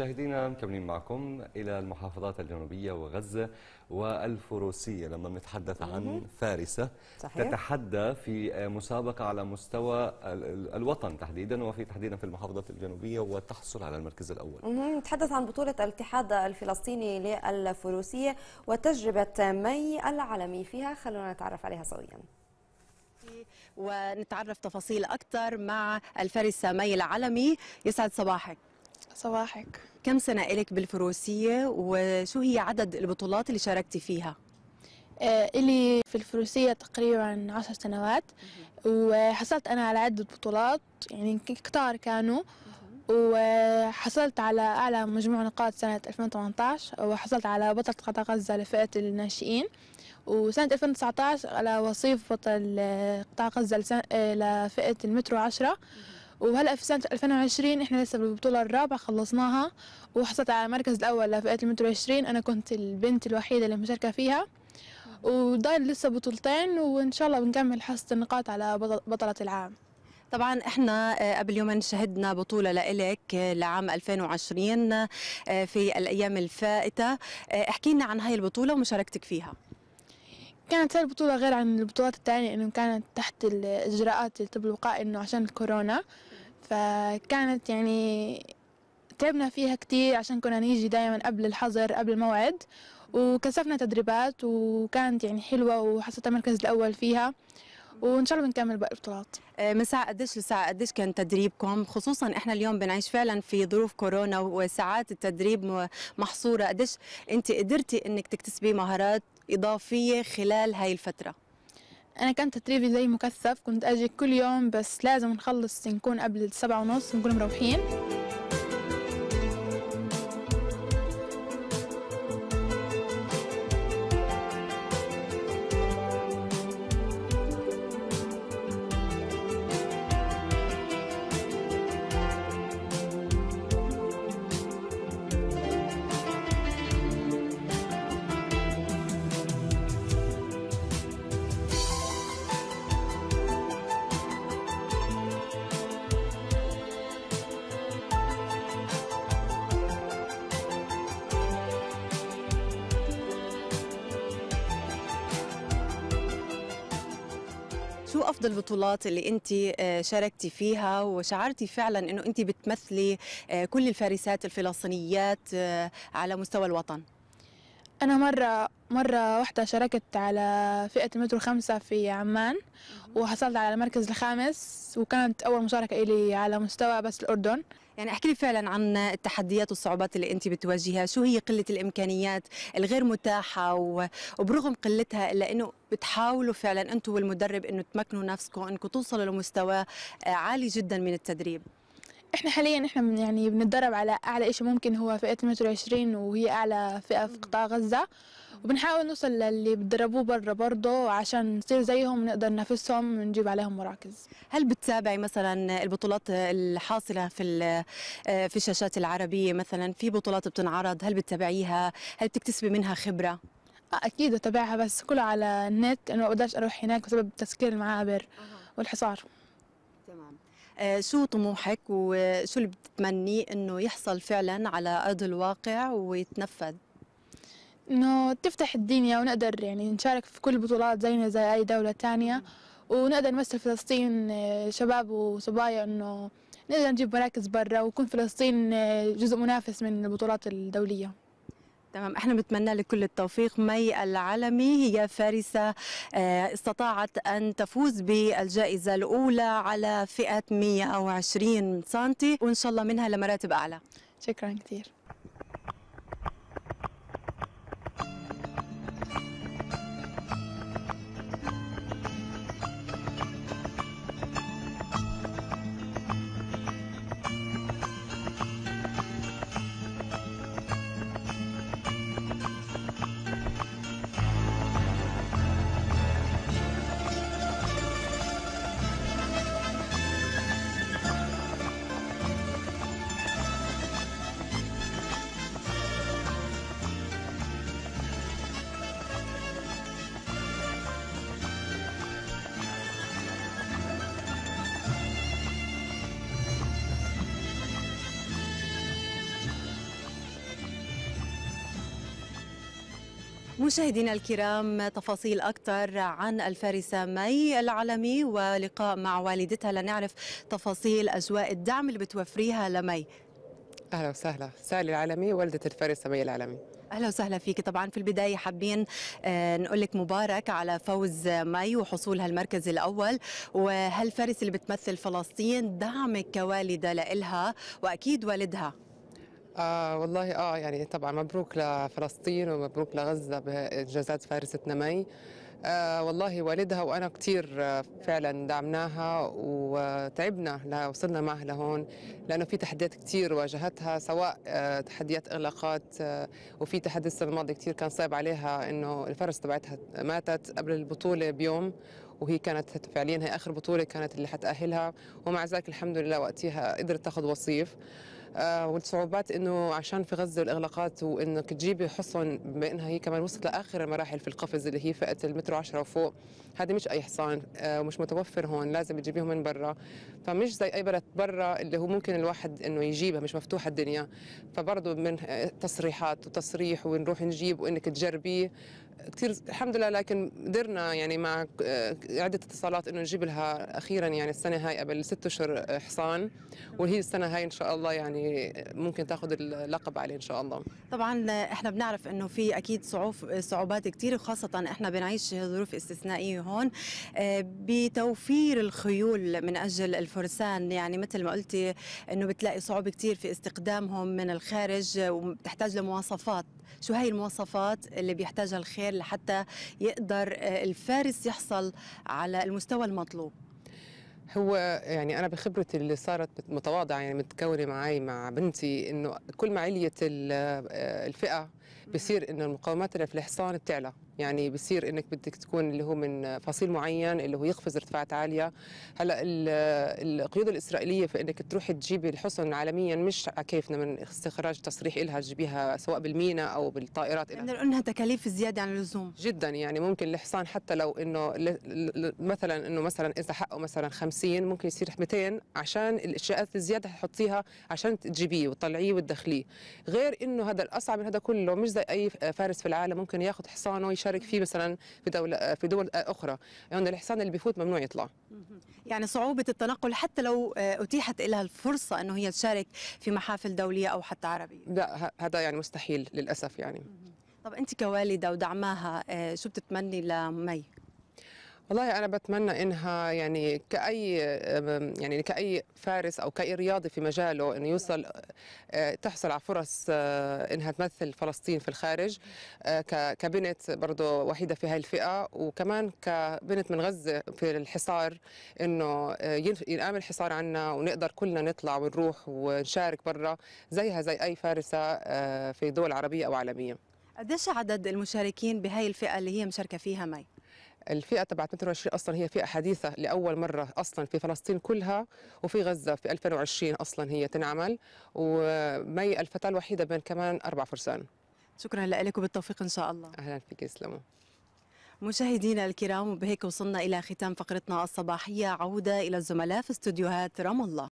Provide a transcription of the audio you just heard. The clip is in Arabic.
مشاهدينا مكملين معكم إلى المحافظات الجنوبية وغزة والفروسية لما نتحدث عن فارسة صحيح. تتحدى في مسابقة على مستوى الوطن تحديدا وفي تحديدا في المحافظات الجنوبية وتحصل على المركز الأول نتحدث عن بطولة الاتحاد الفلسطيني للفروسية وتجربة مي العالمي فيها خلونا نتعرف عليها سويا ونتعرف تفاصيل أكثر مع الفارسة مي العلمي يسعد صباحك صباحك كم سنة إلك بالفروسية وشو هي عدد البطولات اللي شاركتي فيها؟ آه، إلي في الفروسية تقريبا عشر سنوات وحصلت أنا على عدة بطولات يعني كتار كانوا وحصلت على أعلى مجموع نقاط سنة 2018 وحصلت على بطل قطاع غزة لفئة الناشئين وسنة 2019 على وصيف بطل آه، قطاع غزة آه، لفئة المترو 10 وهلا في سنه 2020 احنا لسه بالبطوله الرابعه خلصناها وحصلت على المركز الاول لفئه المتر 20 انا كنت البنت الوحيده اللي مشاركه فيها وضايل لسه بطولتين وان شاء الله بنكمل حصه النقاط على بطله العام طبعا احنا آه، قبل يومين شهدنا بطولة لإلك لعام 2020 آه، في الأيام الفائتة آه، احكي لنا عن هاي البطولة ومشاركتك فيها كانت هاي البطولة غير عن البطولات الثانية انه كانت تحت الإجراءات الطب الوقائي انه عشان الكورونا فكانت يعني تعبنا فيها كتير عشان كنا نيجي دائما قبل الحظر قبل الموعد وكثفنا تدريبات وكانت يعني حلوة وحصلت المركز الأول فيها وان شاء الله بنكمل باقي البطولات آه، من ساعه قديش لساعه قديش كان تدريبكم خصوصا احنا اليوم بنعيش فعلا في ظروف كورونا وساعات التدريب محصوره قديش انت قدرتي انك تكتسبي مهارات اضافيه خلال هاي الفتره انا كان تدريبي زي مكثف كنت اجي كل يوم بس لازم نخلص نكون قبل السبعة ونص نكون مروحين شو افضل البطولات اللي انت آه، شاركتي فيها وشعرتي فعلا انه انت بتمثلي آه، كل الفارسات الفلسطينيات آه، على مستوى الوطن أنا مرة مرة واحدة شاركت على فئة المترو خمسة في عمان وحصلت على المركز الخامس وكانت أول مشاركة إلي على مستوى بس الأردن يعني احكي لي فعلا عن التحديات والصعوبات اللي أنت بتواجهها شو هي قلة الإمكانيات الغير متاحة وبرغم قلتها إلا أنه بتحاولوا فعلا أنتم والمدرب أنه تمكنوا نفسكم أنكم توصلوا لمستوى عالي جدا من التدريب احنا حاليا احنا يعني بنتدرب على اعلى شيء ممكن هو فئه المتر 20 وهي اعلى فئه في قطاع غزه وبنحاول نوصل للي بتدربوه برا برضه عشان نصير زيهم نقدر ننافسهم ونجيب عليهم مراكز هل بتتابعي مثلا البطولات الحاصله في في الشاشات العربيه مثلا في بطولات بتنعرض هل بتتابعيها هل بتكتسبي منها خبره اه اكيد اتابعها بس كله على النت انه ما بقدرش اروح هناك بسبب تسكير المعابر والحصار شو طموحك وشو اللي بتتمني انه يحصل فعلا على ارض الواقع ويتنفذ انه تفتح الدنيا ونقدر يعني نشارك في كل البطولات زينا زي اي دوله تانية ونقدر نمثل فلسطين آه، شباب وصبايا انه نقدر نجيب مراكز برا ويكون فلسطين آه، جزء منافس من البطولات الدوليه تمام احنا بنتمنى لك كل التوفيق مي العلمي هي فارسة آه، استطاعت أن تفوز بالجائزة الأولى على فئة 120 سنتي وإن شاء الله منها لمراتب أعلى شكرا كثير مشاهدينا الكرام تفاصيل أكثر عن الفارسة مي العالمي ولقاء مع والدتها لنعرف تفاصيل أجواء الدعم اللي بتوفريها لمي أهلا وسهلا سالي العالمي والدة الفارسة مي العالمي اهلا وسهلا فيك طبعا في البدايه حابين آه، نقول لك مبارك على فوز مي وحصولها المركز الاول وهالفارس اللي بتمثل فلسطين دعمك كوالده لإلها واكيد والدها آه والله اه يعني طبعا مبروك لفلسطين ومبروك لغزه بانجازات فارس نمي آه والله والدها وانا كثير آه، فعلا دعمناها وتعبنا لوصلنا معها لهون لانه في تحديات كثير واجهتها سواء آه تحديات اغلاقات آه وفي تحدي السنه الماضيه كثير كان صعب عليها انه الفرس تبعتها ماتت قبل البطوله بيوم وهي كانت فعليا هي اخر بطوله كانت اللي حتاهلها ومع ذلك الحمد لله وقتها قدرت تاخذ وصيف آه، والصعوبات انه عشان في غزه والاغلاقات وانك تجيبي حصن بانها هي كمان وصلت لاخر المراحل في القفز اللي هي فئه المتر 10 وفوق هذا مش اي حصان آه، ومش متوفر هون لازم تجيبيهم من برا فمش زي اي بلد برا اللي هو ممكن الواحد انه يجيبها مش مفتوحه الدنيا فبرضه من آه، تصريحات وتصريح ونروح نجيب وانك تجربيه كثير الحمد لله لكن قدرنا يعني مع آه، عده اتصالات انه نجيب لها اخيرا يعني السنه هاي قبل ست اشهر حصان وهي السنه هاي ان شاء الله يعني ممكن تاخذ اللقب عليه ان شاء الله طبعا احنا بنعرف انه في اكيد صعوب صعوبات كثير وخاصه احنا بنعيش ظروف استثنائيه هون آه، بتوفير الخيول من اجل الفرسان يعني مثل ما قلتي انه بتلاقي صعوبه كثير في استقدامهم من الخارج وبتحتاج لمواصفات شو هاي المواصفات اللي بيحتاجها الخيل لحتى يقدر آه، الفارس يحصل على المستوى المطلوب هو يعني انا بخبرتي اللي صارت متواضعه يعني متكونه معي مع بنتي انه كل ما عليت آه، الفئه بصير انه المقاومات اللي في الحصان بتعلى يعني بصير انك بدك تكون اللي هو من فصيل معين اللي هو يقفز ارتفاعات عاليه هلا القيود الاسرائيليه في انك تروحي تجيبي الحصن عالميا مش على كيفنا من استخراج تصريح لها تجيبيها سواء بالمينا او بالطائرات لها نقدر انها تكاليف زياده عن اللزوم جدا يعني ممكن الحصان حتى لو انه مثلا انه مثلا اذا حقه مثلا 50 ممكن يصير 200 عشان الاشياءات الزياده تحطيها عشان تجيبيه وتطلعيه وتدخليه غير انه هذا الاصعب من هذا كله مش زي اي فارس في العالم ممكن ياخذ حصانه ويشارك فيه مثلا في دوله في دول اخرى يعني الحصان اللي بيفوت ممنوع يطلع يعني صعوبه التنقل حتى لو آه، اتيحت لها الفرصه انه هي تشارك في محافل دوليه او حتى عربيه لا هذا يعني مستحيل للاسف يعني طب انت كوالده ودعماها آه، شو بتتمني لمي والله انا بتمنى انها يعني كاي يعني كاي فارس او كاي رياضي في مجاله انه يوصل تحصل على فرص انها تمثل فلسطين في الخارج كبنت برضه وحيده في هاي الفئه وكمان كبنت من غزه في الحصار انه ينقام الحصار عنا ونقدر كلنا نطلع ونروح ونشارك برا زيها زي اي فارسه في دول عربيه او عالميه قديش عدد المشاركين بهاي الفئه اللي هي مشاركه فيها مي الفئه تبعت 22 اصلا هي فئه حديثه لاول مره اصلا في فلسطين كلها وفي غزه في 2020 اصلا هي تنعمل ومي الفتاه الوحيده بين كمان اربع فرسان شكرا لك وبالتوفيق ان شاء الله اهلا فيك يسلموا مشاهدينا الكرام وبهيك وصلنا الى ختام فقرتنا الصباحيه عوده الى الزملاء في استديوهات رام الله